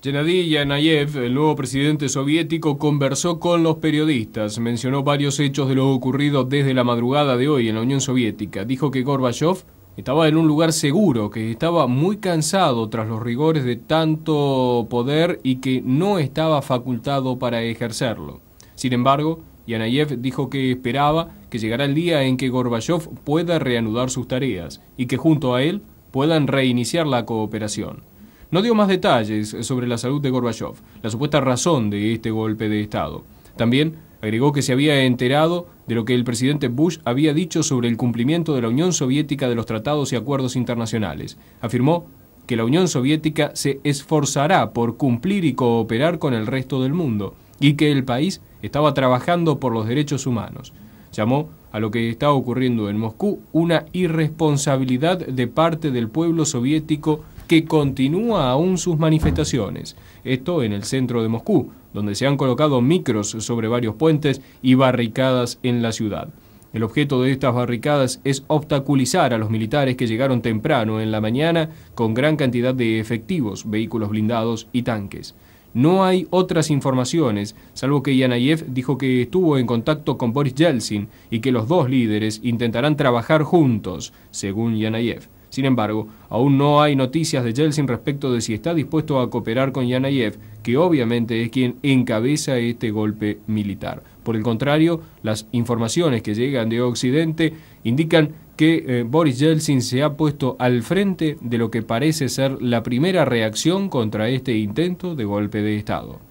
Gennady Yanayev, el nuevo presidente soviético, conversó con los periodistas, mencionó varios hechos de lo ocurrido desde la madrugada de hoy en la Unión Soviética. Dijo que Gorbachev estaba en un lugar seguro, que estaba muy cansado tras los rigores de tanto poder y que no estaba facultado para ejercerlo. Sin embargo, Yanayev dijo que esperaba que llegara el día en que Gorbachev pueda reanudar sus tareas y que junto a él puedan reiniciar la cooperación. No dio más detalles sobre la salud de Gorbachev, la supuesta razón de este golpe de Estado. También agregó que se había enterado de lo que el presidente Bush había dicho sobre el cumplimiento de la Unión Soviética de los tratados y acuerdos internacionales. Afirmó que la Unión Soviética se esforzará por cumplir y cooperar con el resto del mundo y que el país estaba trabajando por los derechos humanos. Llamó a lo que está ocurriendo en Moscú una irresponsabilidad de parte del pueblo soviético que continúa aún sus manifestaciones. Esto en el centro de Moscú, donde se han colocado micros sobre varios puentes y barricadas en la ciudad. El objeto de estas barricadas es obstaculizar a los militares que llegaron temprano en la mañana con gran cantidad de efectivos, vehículos blindados y tanques. No hay otras informaciones, salvo que Yanayev dijo que estuvo en contacto con Boris Yeltsin y que los dos líderes intentarán trabajar juntos, según Yanayev. Sin embargo, aún no hay noticias de Yeltsin respecto de si está dispuesto a cooperar con Yanayev, que obviamente es quien encabeza este golpe militar. Por el contrario, las informaciones que llegan de Occidente indican que eh, Boris Yeltsin se ha puesto al frente de lo que parece ser la primera reacción contra este intento de golpe de Estado.